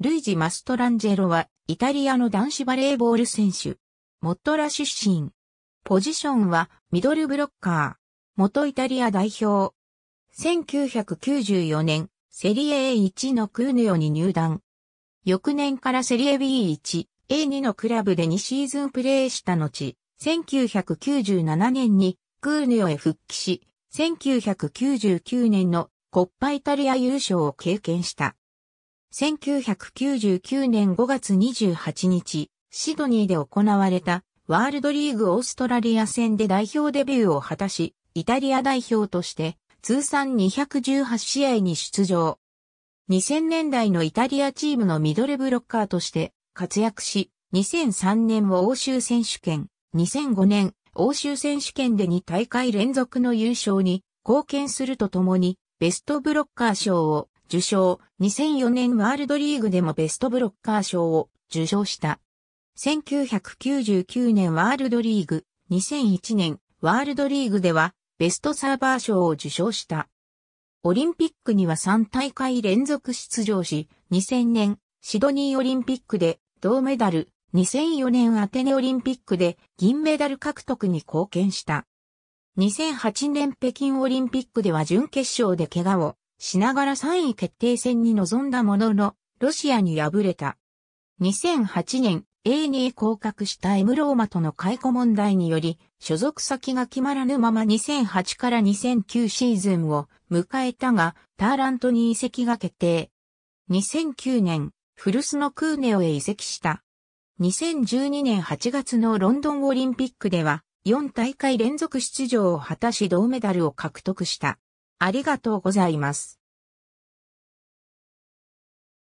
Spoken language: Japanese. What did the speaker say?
ルイジ・マストランジェロは、イタリアの男子バレーボール選手。モットラ出身。ポジションは、ミドルブロッカー。元イタリア代表。1994年、セリエ A1 のクーネオに入団。翌年からセリエ B1、A2 のクラブで2シーズンプレーした後、1997年にクーネオへ復帰し、1999年のコッパイタリア優勝を経験した。1999年5月28日、シドニーで行われたワールドリーグオーストラリア戦で代表デビューを果たし、イタリア代表として通算218試合に出場。2000年代のイタリアチームのミドルブロッカーとして活躍し、2003年を欧州選手権、2005年欧州選手権で2大会連続の優勝に貢献するとともに、ベストブロッカー賞を受賞、2004年ワールドリーグでもベストブロッカー賞を受賞した。1999年ワールドリーグ、2001年ワールドリーグではベストサーバー賞を受賞した。オリンピックには3大会連続出場し、2000年シドニーオリンピックで銅メダル、2004年アテネオリンピックで銀メダル獲得に貢献した。2008年北京オリンピックでは準決勝で怪我をしながら3位決定戦に臨んだものの、ロシアに敗れた。2008年、a に降格したエムローマとの解雇問題により、所属先が決まらぬまま2008から2009シーズンを迎えたが、ターラントに移籍が決定。2009年、ルスのクーネオへ移籍した。2012年8月のロンドンオリンピックでは、4大会連続出場を果たし銅メダルを獲得した。ありがとうございます。